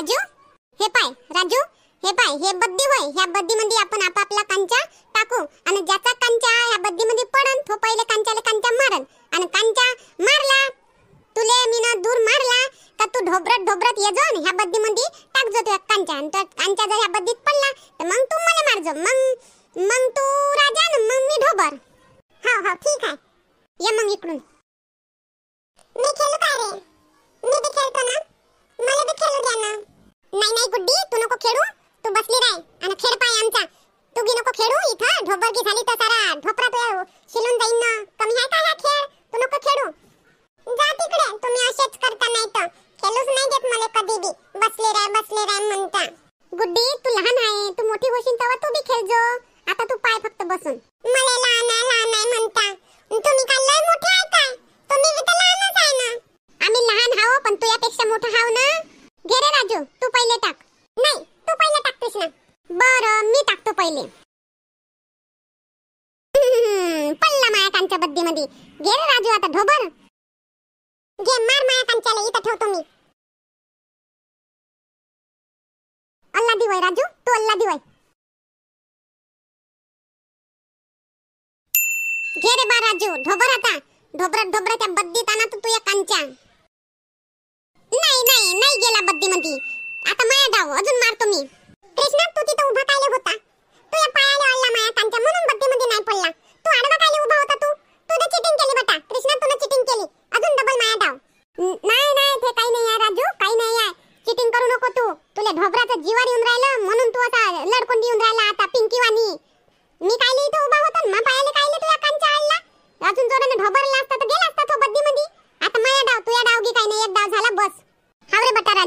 राजू हे पाय राजू हे पाय हे बद्दी होय ह्या बद्दी मध्ये आपण आपापला कांचा टाकू आणि ज्याचा कांचा ह्या बद्दी मध्ये पडन तो पहिले कांचाला कांचा मारन आणि कांचा मारला तुले मीन दूर मारला का तू ढोबरत ढोबरत ये जाऊन ह्या मध्ये टाक जो तो कांचा आणि तो कांचा जर ह्या बद्दीत पडला तर मग तू मला मारजो मग मग तू राजा न मग मी ढोबर हो हो ठीक आहे ये मग इकडून मी खेळू काय रे मी बी खेळतो ना गुड्डी तू नको खेळू तू बसली राय आणि खेळ पाय आमचा तू गी नको खेळू इथं ढोबळकी झाली तर सारा ढोपरा तुया शिलून जाईन ना कमी आहे का हा खेळ तू नको खेळू जा तिकडे तुम्ही असेच करता नाही तर खेळूच नाही देत मला कधी बी बसले राय बसले राय म्हणता गुड्डी तू लहान आहे तू मोठी होशील तेव्हा तू बी खेळजो आता तू पाय फक्त बसून मला लहान आहे लहान आहे म्हणता तुम्ही काय लय मोठे आहे काय तुम्ही तर लहानच आहे ना आम्ही लहान हाव पण तू यापेक्षा मोठा हाव ना घे रे राजू तू पहिले टाक नाही तू पहिले टाक कृष्णा बरं मी टाकतो पहिले पल्ला माया बद्दी मध्ये घे रे राजू आता ढोबर गे मार माया कांच्याला इथं ठेवतो मी अल्ला दिवाय राजू तू अल्ला दिवाय घे रे बा राजू ढोबर आता ढोबरत ढोबराच्या बद्दीत आणा तू तुझ्या कांच्या गेला बद्दी मध्ये आता माया डाव अजून मारतो मी कृष्णा तू तिथं उभा कायले होता तू या पायाले अल्ला माया त्यांच्या म्हणून बद्दी मध्ये नाही पडला तू आडवा कायले उभा होता तू तू चिटिंग केली बेटा कृष्णा तू चिटिंग केली अजून डबल माया डाव नाही नाही ते काही नाही आहे राजू काही नाही आहे चिटिंग करू नको तू तुला ढोबराचं जीवार येऊन राहिलं म्हणून तू आता लडकून येऊन राहिला आता पिंकी वाणी मी कायले इथं उभा होता ना पायाले कायले तू या कांचा आला अजून जोराने ढोबरला असता तर गेला असता तो बद्दीमध्ये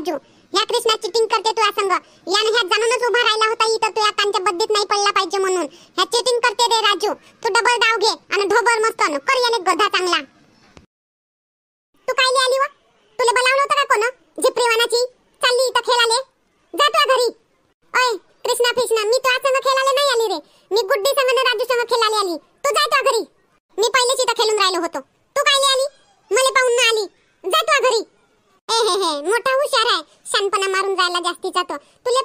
राजू या कृष्णा चिटिंग करते तू संघ संग यानं ह्या जाणूनच उभा राहिला होता इथं तू या कांच्या बद्दीत नाही पडला लहानपणा मारून जायला जास्तीचा तो तुले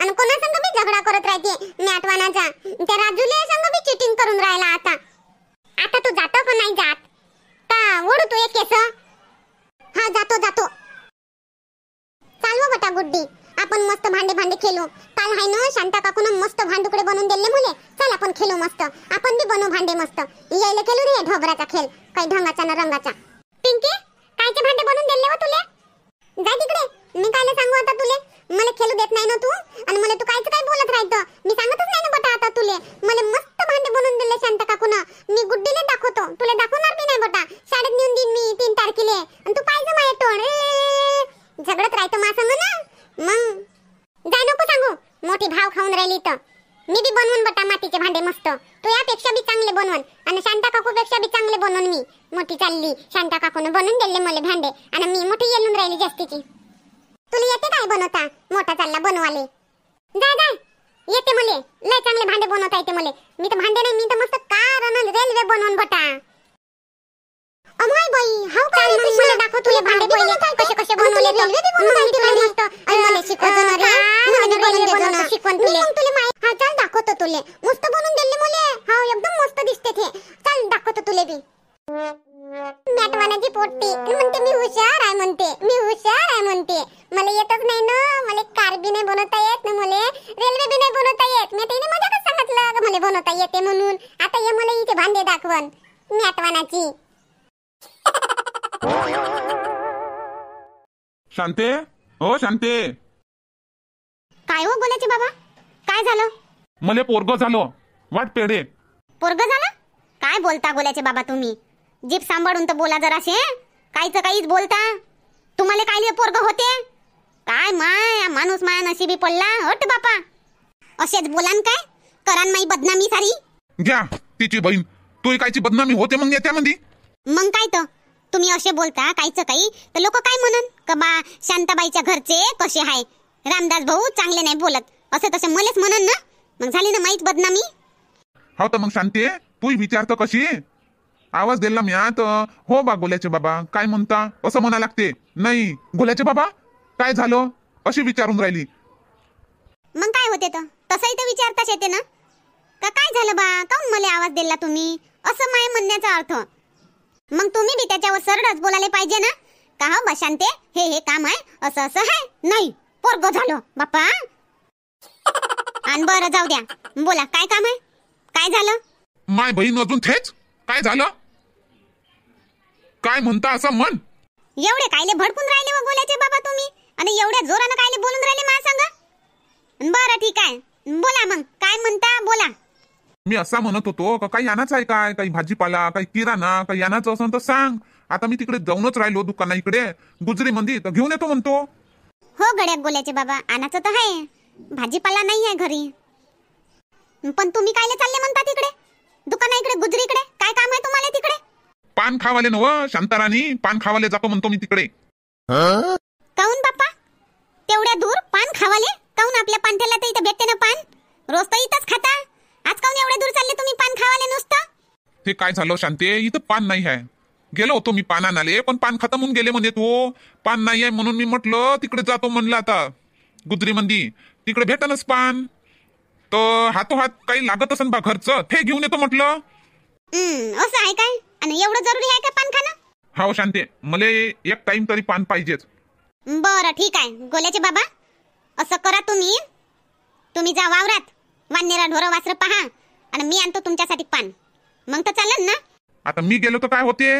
आणि कोणा संग बी झगडा करत राहते नेटवानाचा त्या राजूले संग बी चिटिंग करून राहिला आता आता तू जातो का नाही जात का ओढू तू एक हा जातो जातो चालव बटा गुड्डी आपण मस्त भांडे भांडे खेळू काल हाय ना शांता काकून मस्त भांडुकडे बनवून दिले मुले चल आपण खेळू मस्त आपण बी बनवू भांडे मस्त यायला खेळू रे ढोबराचा खेळ काही ढंगाचा ना रंगाचा पिंकी कायचे भांडे बनवून दिले हो तुले जा तिकडे मी कायले सांगू आता तुले मला खेळू होता मोठा चालला बनवाले जाय जाय येते मले लय चांगले भांडे बनवता येते मले मी तर भांडे नाही मी तर मस्त कार आणि रेल्वे बनवून बटा अमाय बाई हाऊ काय मग मला दाखव तुले भांडे पहिले कसे कसे बनवले ते रेल्वे बनवून मग तुला मस्त आई मले शिकवतो ना रे मला बनवून देतो ना शिकवण तुले मी तुले माय हा चल दाखवतो तुले मस्त बनवून दिले मुले हाऊ एकदम मस्त दिसते थे चल दाखवतो तुले बी मॅटवानाची पोट्टी म्हणते मी हुशार आहे म्हणते मी हुशार आहे म्हणते मला येतच नाही ना मला कार बी नाही बनवता येत ना मला रेल्वे बी नाही बनवता येत मी तिने मजाकच सांगितलं मला बनवता येते म्हणून आता ये मला इथे भांडे दाखवण मॅटवानाची शांते हो शांते काय हो बोलायचे बाबा काय झालं मले पोरग झालो वाट पेढे पोरग झालं काय बोलता बोलायचे बाबा तुम्ही जीप सांभाळून तर बोला जराशे काहीच काहीच बोलता तुम्हाला काय पोरग होते काय माय माणूस माया नशिबी पडला हट बापा असेच बोलान काय करान माई बदनामी सारी घ्या तिची बहीण तू कायची बदनामी होते मग मध्ये मग काय तर तुम्ही असे बोलता काहीच काही तर लोक काय म्हणन का बा शांताबाईच्या घरचे कसे हाय रामदास भाऊ चांगले नाही बोलत असे तसे मलेच म्हणन ना मग झाली ना माहीत बदनामी हो तर मग शांती तू विचारतो कशी आवाज दिला मी आत हो बा गोल्याचे बाबा काय म्हणता असं म्हणा लागते नाही गोल्याचे बाबा काय झालं अशी विचारून राहिली मग काय होते तर तसंही तर विचारताच येते ना का काय झालं बा काऊन मला आवाज दिला तुम्ही असं माय म्हणण्याचा अर्थ मग तुम्ही बी त्याच्यावर सरळच बोलायला पाहिजे ना का हो बा शांते हे हे काम आहे असं असं आहे नाही पोरग झालं बाप्पा आणि बरं जाऊ द्या बोला काय काम आहे काय झालं माय बहीण अजून थेच काय झालं काय म्हणता असं म्हण एवढे कायले भडकून राहिले व हो बोलायचे बाबा तुम्ही आणि एवढ्या जोरानं कायले बोलून राहिले मला सांगा बरं ठीक आहे बोला मग काय म्हणता बोला मी असं म्हणत होतो का काही यानाच आहे काय काही भाजीपाला काही किराणा काही यानाच असं तर सांग आता मी तिकडे जाऊनच राहिलो दुकाना इकडे गुजरी मंदी तर घेऊन येतो म्हणतो हो गड्या बोलायचे बाबा आणाचं तर आहे भाजीपाला नाही आहे घरी पण तुम्ही कायले चालले म्हणता तिकडे दुकाना इकडे गुजरी इकडे काय काम आहे तुम्हाला तिकडे पान खावाले नव शांताराणी पान खावाले जातो म्हणतो मी तिकडे काऊन बाप्पा तेवढ्या दूर पान खावाले काऊन आपल्या पानठेला तर इथं भेटते ना पान रोज तर इथंच खाता आज काऊन एवढ्या दूर चालले तुम्ही पान खावाले नुसतं ते काय झालं शांते इथं पान नाही आहे गेलो होतो मी पान आणाले पण पान खातं म्हणून गेले म्हणजे तो पान नाही आहे म्हणून मी म्हटलं तिकडे जातो म्हणलं आता गुजरी मंदी तिकडे भेटलच पान तर हातोहात काही लागत असेल बा घरचं ते घेऊन येतो म्हटलं असं आहे काय आणि एवढं जरुरी आहे का पान खाणं हो शांते मले एक टाइम तरी पान पाहिजेच बरं ठीक आहे गोल्याचे बाबा असं करा तुम्ही तुम्ही जा वावरात वानेरा ढोरं वासर पहा आणि मी आणतो तुमच्यासाठी पान मग तर चालेल ना आता मी गेलो तर काय होते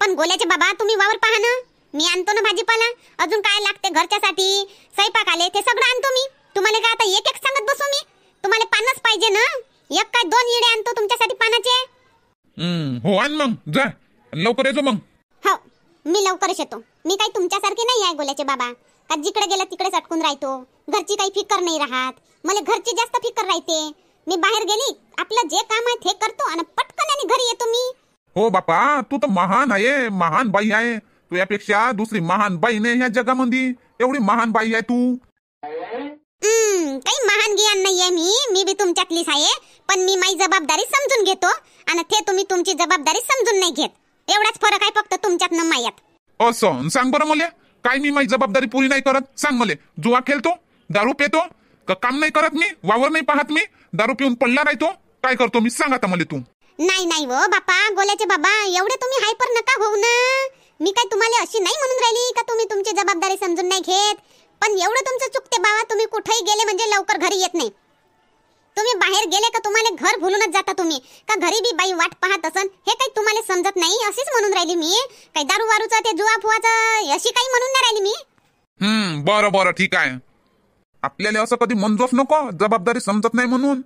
पण गोल्याचे बाबा तुम्ही वावर पहा ना मी आणतो ना भाजीपाला अजून काय लागते घरच्यासाठी स्वयंपाक आले ते सगळं आणतो मी तुम्हाला काय आता एक एक सांगत बसू मी तुम्हाला पानच पाहिजे ना एक काय दोन इडे आणतो तुमच्यासाठी पानाचे हो आण मग जा लवकर येतो मग हो मी लवकर येतो मी काही तुमच्यासारखी नाही आहे गोल्याचे बाबा का जिकडे गेला तिकडे अटकून राहतो घरची काही फिकर नाही राहत मला घरची जास्त फिकर राहते मी बाहेर गेली आपलं जे काम आहे ते करतो आणि पटकन आणि घरी येतो मी हो बापा तू तर महान आहे महान बाई आहे तू यापेक्षा दुसरी महान बाई नाही या जगामध्ये एवढी महान बाई आहे तू काही महान गियान नाहीये मी मी बी तुमच्यातलीच आहे पण मी माझी जबाबदारी समजून घेतो आणि ते तुम्ही तुमची जबाबदारी समजून नाही घेत एवढाच फरक आहे फक्त तुमच्यात न मायात असं सांग बरं मले काय मी माझी जबाबदारी पुरी नाही करत सांग मले जुवा खेळतो दारू पेतो का काम नाही करत मी वावर नाही पाहत मी दारू पिऊन पडला राहतो काय करतो मी सांग आता मला तू नाही नाही व हो, बापा गोल्याचे बाबा एवढे तुम्ही हायपर नका होऊ ना मी काय तुम्हाला अशी नाही म्हणून राहिली का तुम्ही तुमची जबाबदारी समजून नाही घेत पण एवढं तुमचं चुकते बाबा तुम्ही कुठेही गेले म्हणजे लवकर घरी येत नाही तुम्ही बाहेर गेले का तुम्हाला घर भूलूनच जाता तुम्ही का घरी बी बाई वाट पाहत असन हे काही तुम्हाला समजत नाही असेच म्हणून राहिली मी काही दारू वारूचा ते जुआ अशी काही म्हणून नाही राहिली मी हम्म बरं बरं ठीक आहे आपल्याला असं कधी मंजूर नको जबाबदारी समजत नाही म्हणून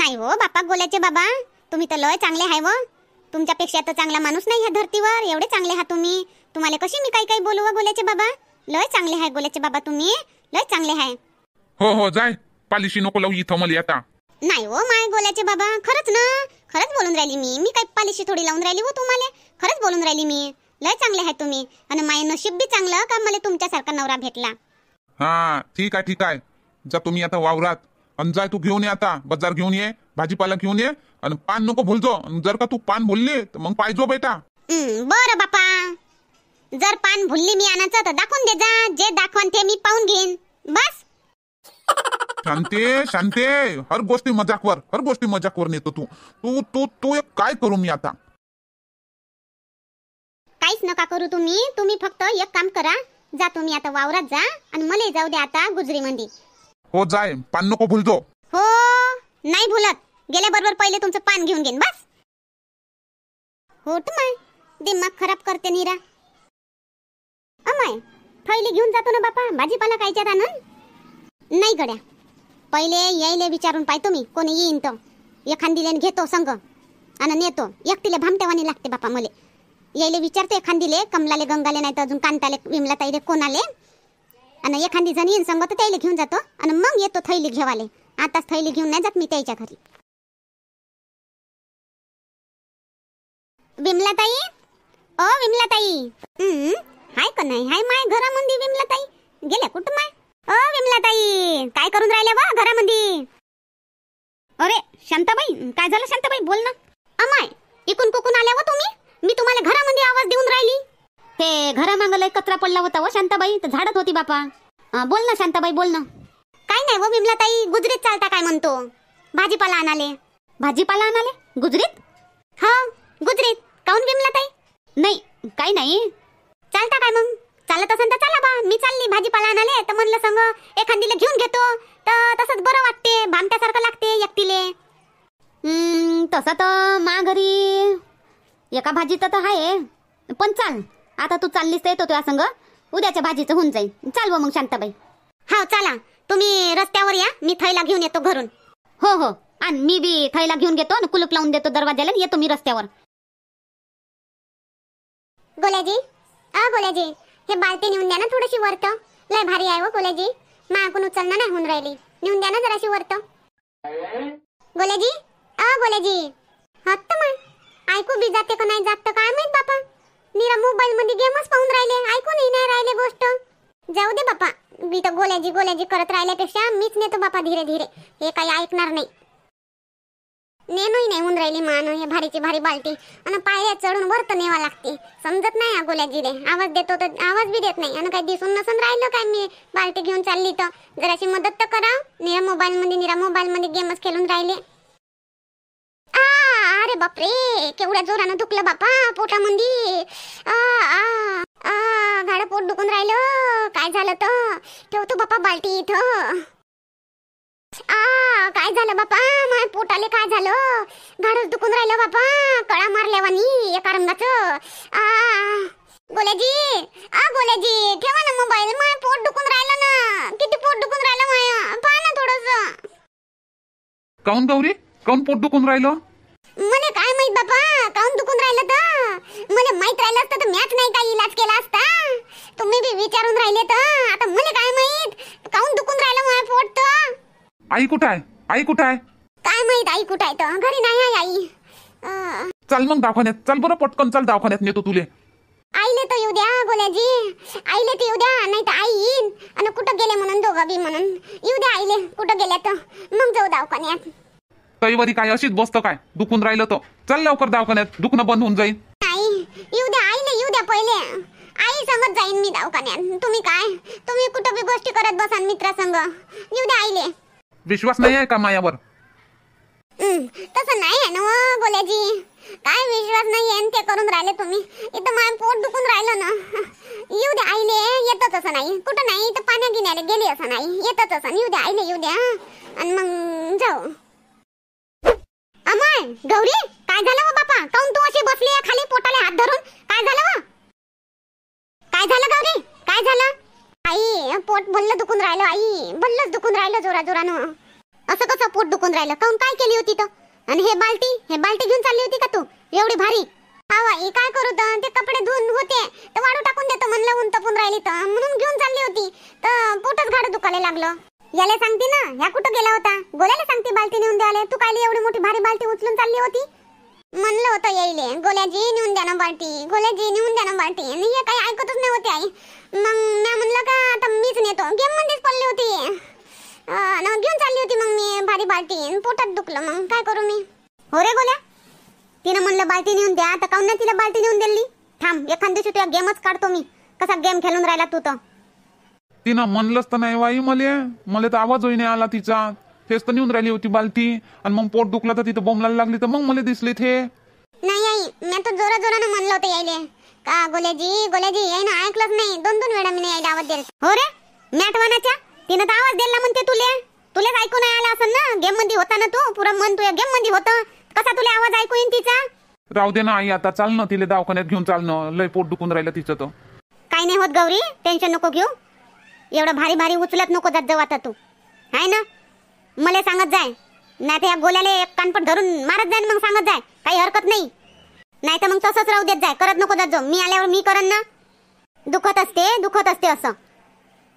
नाही हो बापा गोल्याचे बाबा तुम्ही तर लय चांगले आहे व हो. तुमच्यापेक्षा तर चांगला माणूस नाही ह्या धरतीवर एवढे चांगले हा तुम्ही तुम्हाला कशी मी काही काही बोलू हो गोल्याचे बाबा लय चांगले आहे गोल्याचे बाबा तुम्ही लय चांगले आहे हो हो जाय पालिशी नको लावू इथं मला आता नाही हो माय गोल्याचे बाबा खरंच ना खरंच बोलून राहिली मी मी काय पालिशी थोडी लावून राहिली हो तुम्हाला खरंच बोलून राहिली मी लय चांगले आहे तुम्ही आणि माय नशीब बी चांगलं का मला तुमच्यासारखा नवरा भेटला हा ठीक आहे ठीक आहे जा तुम्ही आता वावरात आणि जाय तू घेऊन ये आता बाजार घेऊन ये भाजीपाला घेऊन ये आणि पान नको भुलजो जर का तू पान भुलली तर मग पाहिजो बेटा हं, बरं बापा जर पान भुलली मी आणायचं तर दाखवून दे जा जे दाखवून ते मी पाहून घेईन बस शांते शांते हर गोष्टी मजाकवर हर गोष्टी मजाकवर नेतो तू तू तू तू एक काय करू मी आता काहीच नका करू तुम्ही तुम्ही फक्त एक काम करा जा तुम्ही आता वावरात जा आणि मला जाऊ दे आता गुजरी मंदी हो जाय पान नको भुलतो हो नाही भुलत गेल्या बरोबर पहिले तुमचं पान घेऊन घेईन बस हो तुम्हाला दिमाग खराब करते नीरा काय थैली घेऊन जातो ना बापा भाजीपाला खायच्यात आणून नाही गड्या पहिले यायले विचारून पाहतो मी कोणी येईन तो लेन घेतो संग आणि नेतो एकटीले भामटेवानी लागते बापा मले यायले विचारतो एखादीले कमलाले गंगाले नाही तर अजून कांताले विमला ताईले कोणाले आणि एखादी जण येईन संग तर त्याला घेऊन जातो आणि मग येतो थैली घेवाले आताच थैली घेऊन नाही जात मी त्याच्या घरी विमला ताई ओ विमला ताई हाय का नाही हाय माय घरामध्ये विमला ताई गेल्या कुठं माय अ विमला ताई काय करून राहिल्या वा घरामध्ये अरे शांताबाई काय झालं शांताबाई बोल ना अमाय इकून कुकून आल्या व तुम्ही मी तुम्हाला घरामध्ये आवाज देऊन राहिली ते घरामागला कचरा पडला होता व शांताबाई तर झाडत होती बापा बोल ना शांताबाई बोल ना काय नाही व विमला ताई गुजरीत चालता काय म्हणतो भाजीपाला आणाले भाजीपाला आणाले गुजरीत हा गुजरीत काऊन विमला ताई नाही काही नाही चालता काय मग चालत असेल तर चला बा मी चालली भाजीपाला आणले तर म्हणलं संग एखादीला घेऊन घेतो तर तसंच बरं वाटते भामट्यासारखं लागते एकटीले तसं तर मा घरी एका भाजीचं तर आहे पण चाल आता तू चाललीस तर येतो तुला संग उद्याच्या भाजीचं होऊन जाईल चालव मग शांताबाई हा चला तुम्ही रस्त्यावर या मी थैला घेऊन येतो घरून हो हो आणि मी बी थैला घेऊन घेतो आणि कुलूप लावून देतो दरवाजाला येतो मी रस्त्यावर गोल्याजी अ कोल्याजी हे बालते नेऊन द्या ना थोडीशी वरत लय भारी आहे हो कोल्याजी माकून उचलणं नाही होऊन राहिली नेऊन द्या ना जराशी वरत गोल्याजी अ गोल्याजी हत्त मग ऐकू बी जाते का नाही जात काय माहित बापा नीरा मोबाईल मध्ये गेमच पाहून राहिले ऐकू नाही नाही राहिले गोष्ट जाऊ दे बापा मी तर गोल्याजी गोल्याजी करत राहिले राहिल्यापेक्षा मीच नेतो बापा धीरे धीरे हे काही ऐकणार नाही नेणूही नाही होऊन राहिली मान हे भारीची भारी बाल्टी आणि पायऱ्या चढून वर तर नेवा लागते समजत नाही अगोल्या जिरे आवाज देतो तर आवाज बी देत नाही आणि काही दिसून नसून राहिलो काय मी बालटी घेऊन चालली तर जराशी मदत तर करा निरा मध्ये निरा मध्ये गेमच खेळून राहिले आ अरे बापरे केवढ्या जोरानं दुखलं बापा पोटामध्ये आ आ आ पोट दुखून राहिलं काय झालं तर ठेवतो बापा बालटी इथं आ काय झालं बापा माय पोटाले काय झालं धाडस दुखून राहिलं बापा कळा मारल्यावानी एका रंगाचं आ गोल्याजी आ गोल्याजी ठेवा ना मोबाईल माय पोट दुखून राहिलं ना किती पोट दुखून राहिलं माय पहा ना थोडस काऊन गौरी काऊन पोट दुखून राहिलं मला काय माहित बापा काऊन दुखून राहिलं तर मला माहित राहिलं असतं तर मॅच नाही काय इलाज केला असता तुम्ही बी विचारून राहिले तर आता मला काय माहित काऊन दुखून राहिलं माझं पोट तर आई कुठं आहे आई कुठं आहे काय माहित आई कुठं आहे तर घरी नाही आहे आई चल मग दवाखान्यात चल बरं पटकन चल दावखान्यात नेतो तुले आईले तर येऊ द्या गोल्याजी आईले तर येऊ द्या नाही तर आई येईन आणि कुठं गेले म्हणून दोघं बी म्हणून येऊ द्या आईले कुठं गेल्या तर मग जाऊ दवाखान्यात कैवरी काय अशीच बसतं काय दुखून राहिलं तर चल लवकर दवाखान्यात दुखणं बंद होऊन जाईल आई येऊ द्या आईले येऊ द्या पहिले आई सांगत जाईन मी दवाखान्यात तुम्ही काय तुम्ही कुठं बी गोष्टी करत बसान मित्रासंग येऊ द्या आईले विश्वास नाही आहे का मायावर तसं नाही आहे ना हो, काय विश्वास नाही आहे ते करून राहिले तुम्ही इथं माय पोट दुखून राहिलं ना येऊ द्या आईले येतच असं नाही कुठं नाही इथं पाण्या गिण्याला गेली असं नाही येतच असं येऊ द्या आईले येऊ द्या आणि मग जाऊ अमय गौरी काय झालं व हो बापा काऊन तू अशी बसली खाली पोटाला हात धरून काय झालं व हो? काय झालं गौरी काय झालं आई पोट भल्ल दुखून राहिलं आई भल्लच दुखून राहिलं जोरा जोरानं असं कसं पोट दुखून राहिलं काऊन काय केली होती तो आणि हे बाल्टी हे बाल्टी घेऊन चालली होती का तू एवढी भारी हा आई काय करू तर ते कपडे धुवून होते तर वाळू टाकून देतो म्हणलं ऊन तपून राहिली तर म्हणून घेऊन चालली होती तर पोटच घाड दुखायला लागलं याला सांगते ना ह्या कुठं गेला होता गोल्याला सांगते बाल्टी नेऊन द्यायला तू काय एवढी मोठी भारी बाल्टी उचलून चालली होती म्हणलं होतं येईले गोल्याजी नेऊन द्या ना बाटी गोल्याजी नेऊन द्या ना बाटी आणि हे काही ऐकतच नव्हते आई मग मी म्हणलं का आता मीच नेतो गेम मध्येच पडली होती घेऊन चालली होती मग मी भारी बाटी पोटात दुखलं मग काय करू मी हो रे गोल्या तिनं म्हणलं बाल्टी नेऊन द्या आता काऊन नाही तिला बाल्टी नेऊन दिली थांब एखाद दिवशी तुला गेमच काढतो मी कसा गेम खेळून राहिला तू तर तिनं म्हणलंच तर नाही वाई मले मला तर आवाज होईने आला तिचा फेस तर येऊन राहिली होती बालटी आणि मग पोट दुखलं तर तिथं बोंबलायला लागली तर मग मला दिसले ते नाही आई मी तर जोरा जोरानं म्हणलं होतं यायले का गोल्याजी गोल्याजी ना ऐकलंच नाही दोन दोन वेळा मी नाही यायला आवाज दिला हो रे मॅटवानाच्या तिनं तर आवाज दिला म्हणते तुले तुलेच ऐकू नाही आला असं ना गेम मध्ये होता ना तू पुरा मन तुझ्या गेम मध्ये होतं कसा तुला आवाज ऐकू येईन तिचा राहू दे ना आई आता ना तिला दवाखान्यात घेऊन ना लय पोट दुखून राहिलं तिचं तो काही नाही होत गौरी टेन्शन नको घेऊ एवढं भारी भारी उचलत नको जात जाऊ आता तू आहे ना मला सांगत जाय नाही तर या गोल्याले एक कानपट धरून मारत जाय मग सांगत जाय काही हरकत नाही नाही तर मग तसंच राहू देत जाय करत नको जात मी आल्यावर मी करन ना दुखत असते दुखत असते असं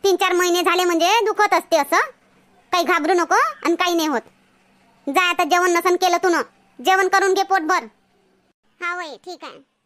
तीन चार महिने झाले म्हणजे दुखत असते असं काही घाबरू नको आणि काही नाही होत जा आता जेवण नसन केलं तुन जेवण करून घे पोटभर हा वय ठीक आहे